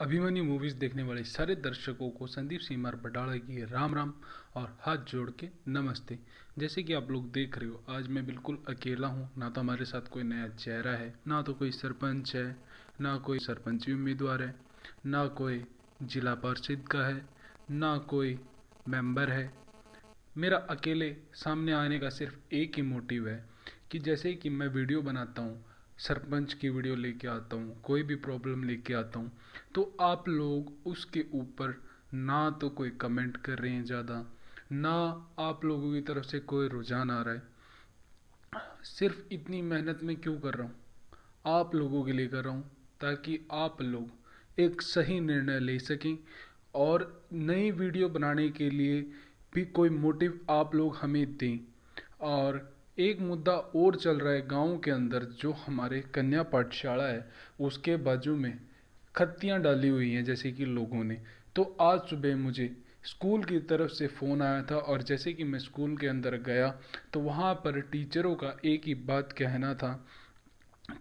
Abhimanyu movies देखने वाले सारे दर्शकों को संदीप सीमार बडाला की राम राम और हाथ जोड़ के नमस्ते जैसे कि आप लोग देख रहे हो आज मैं बिल्कुल अकेला हूँ ना तो हमारे साथ कोई नया चेहरा है ना तो कोई सरपंच है ना कोई सरपंच उम्मीदवार है ना कोई जिला परिषद का है ना कोई मेंबर है मेरा अकेले सामने आने का सिर्फ एक ही मोटिव है कि जैसे कि मैं वीडियो बनाता हूँ सरपंच की वीडियो लेके आता हूँ कोई भी प्रॉब्लम लेके आता हूँ तो आप लोग उसके ऊपर ना तो कोई कमेंट कर रहे हैं ज़्यादा ना आप लोगों की तरफ से कोई रुझान आ रहा है सिर्फ इतनी मेहनत में क्यों कर रहा हूँ आप लोगों के लिए कर रहा हूँ ताकि आप लोग एक सही निर्णय ले सकें और नई वीडियो बनाने के लिए भी कोई मोटिव आप लोग हमें दें और एक मुद्दा और चल रहा है गांव के अंदर जो हमारे कन्या पाठशाला है उसके बाजू में खत्तियाँ डाली हुई हैं जैसे कि लोगों ने तो आज सुबह मुझे स्कूल की तरफ से फ़ोन आया था और जैसे कि मैं स्कूल के अंदर गया तो वहाँ पर टीचरों का एक ही बात कहना था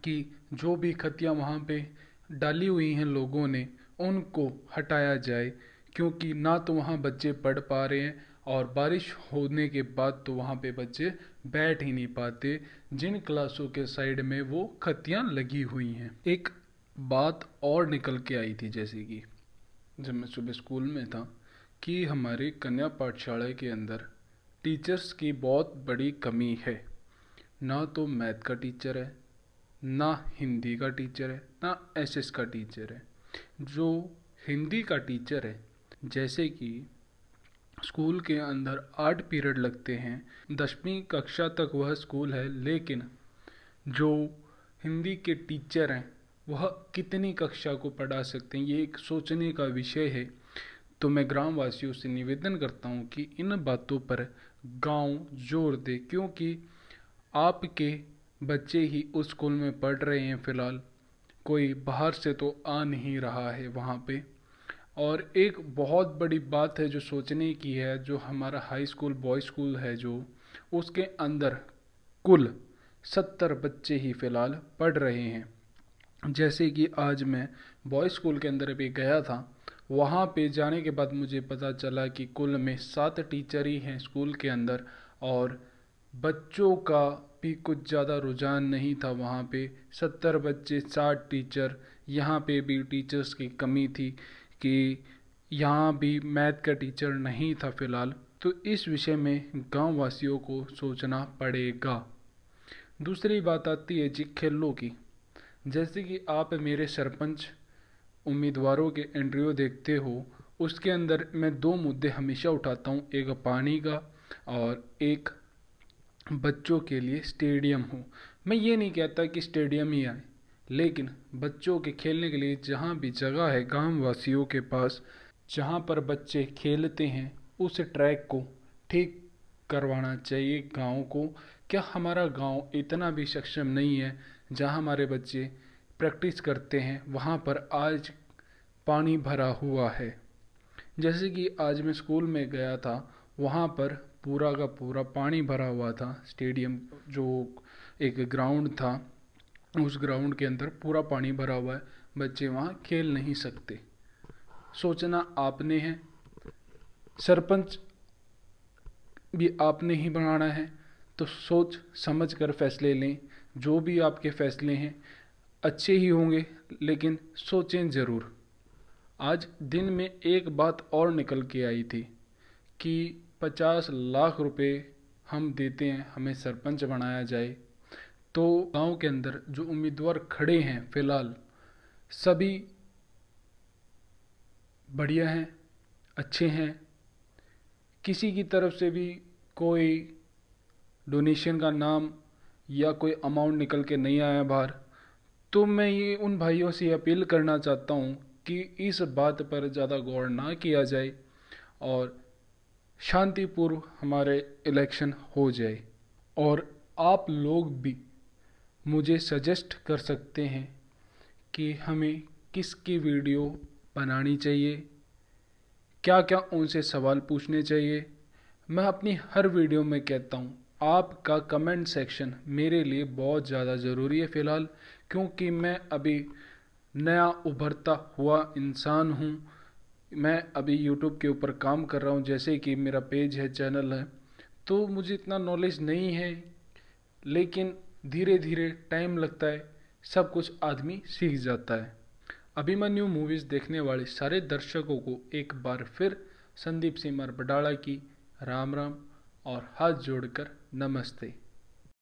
कि जो भी खतियाँ वहाँ पे डाली हुई हैं लोगों ने उनको हटाया जाए क्योंकि ना तो वहाँ बच्चे पढ़ पा रहे हैं और बारिश होने के बाद तो वहाँ पे बच्चे बैठ ही नहीं पाते जिन क्लासों के साइड में वो खतियाँ लगी हुई हैं एक बात और निकल के आई थी जैसे कि जब मैं सुबह स्कूल में था कि हमारे कन्या पाठशाला के अंदर टीचर्स की बहुत बड़ी कमी है ना तो मैथ का टीचर है ना हिंदी का टीचर है ना एसएस का टीचर है जो हिंदी का टीचर है जैसे कि स्कूल के अंदर आठ पीरियड लगते हैं दसवीं कक्षा तक वह स्कूल है लेकिन जो हिंदी के टीचर हैं वह कितनी कक्षा को पढ़ा सकते हैं ये एक सोचने का विषय है तो मैं ग्रामवासियों से निवेदन करता हूँ कि इन बातों पर गांव जोर दे क्योंकि आपके बच्चे ही उस स्कूल में पढ़ रहे हैं फ़िलहाल कोई बाहर से तो आ नहीं रहा है वहाँ पे और एक बहुत बड़ी बात है जो सोचने की है जो हमारा हाई स्कूल बॉय स्कूल है जो उसके अंदर कुल सत्तर बच्चे ही फ़िलहाल पढ़ रहे हैं जैसे कि आज मैं बॉय स्कूल के अंदर भी गया था वहाँ पे जाने के बाद मुझे पता चला कि कुल में सात टीचर ही हैं स्कूल के अंदर और बच्चों का भी कुछ ज़्यादा रुझान नहीं था वहाँ पे सत्तर बच्चे साठ टीचर यहाँ पे भी टीचर्स की कमी थी कि यहाँ भी मैथ का टीचर नहीं था फिलहाल तो इस विषय में गाँव वासियों को सोचना पड़ेगा दूसरी बात आती है जी खेलों की जैसे कि आप मेरे सरपंच उम्मीदवारों के इंटरव्यू देखते हो उसके अंदर मैं दो मुद्दे हमेशा उठाता हूँ एक पानी का और एक बच्चों के लिए स्टेडियम हो मैं ये नहीं कहता कि स्टेडियम ही आए लेकिन बच्चों के खेलने के लिए जहाँ भी जगह है गाँव वासियों के पास जहाँ पर बच्चे खेलते हैं उस ट्रैक को ठीक करवाना चाहिए गाँव को क्या हमारा गाँव इतना भी सक्षम नहीं है जहाँ हमारे बच्चे प्रैक्टिस करते हैं वहाँ पर आज पानी भरा हुआ है जैसे कि आज मैं स्कूल में गया था वहाँ पर पूरा का पूरा पानी भरा हुआ था स्टेडियम जो एक ग्राउंड था उस ग्राउंड के अंदर पूरा पानी भरा हुआ है बच्चे वहाँ खेल नहीं सकते सोचना आपने है सरपंच भी आपने ही बनाना है तो सोच समझ कर फैसले लें जो भी आपके फैसले हैं अच्छे ही होंगे लेकिन सोचें ज़रूर आज दिन में एक बात और निकल के आई थी कि पचास लाख रुपए हम देते हैं हमें सरपंच बनाया जाए तो गांव के अंदर जो उम्मीदवार खड़े हैं फिलहाल सभी बढ़िया हैं अच्छे हैं किसी की तरफ से भी कोई डोनेशन का नाम या कोई अमाउंट निकल के नहीं आया बाहर तो मैं ये उन भाइयों से अपील करना चाहता हूँ कि इस बात पर ज़्यादा गौर ना किया जाए और शांतिपूर्व हमारे इलेक्शन हो जाए और आप लोग भी मुझे सजेस्ट कर सकते हैं कि हमें किसकी वीडियो बनानी चाहिए क्या क्या उनसे सवाल पूछने चाहिए मैं अपनी हर वीडियो में कहता हूँ आपका कमेंट सेक्शन मेरे लिए बहुत ज़्यादा ज़रूरी है फ़िलहाल क्योंकि मैं अभी नया उभरता हुआ इंसान हूँ मैं अभी यूट्यूब के ऊपर काम कर रहा हूँ जैसे कि मेरा पेज है चैनल है तो मुझे इतना नॉलेज नहीं है लेकिन धीरे धीरे टाइम लगता है सब कुछ आदमी सीख जाता है अभिमन्यु मूवीज़ देखने वाले सारे दर्शकों को एक बार फिर संदीप सिमर बडाला की राम राम और हाथ जोड़कर नमस्ते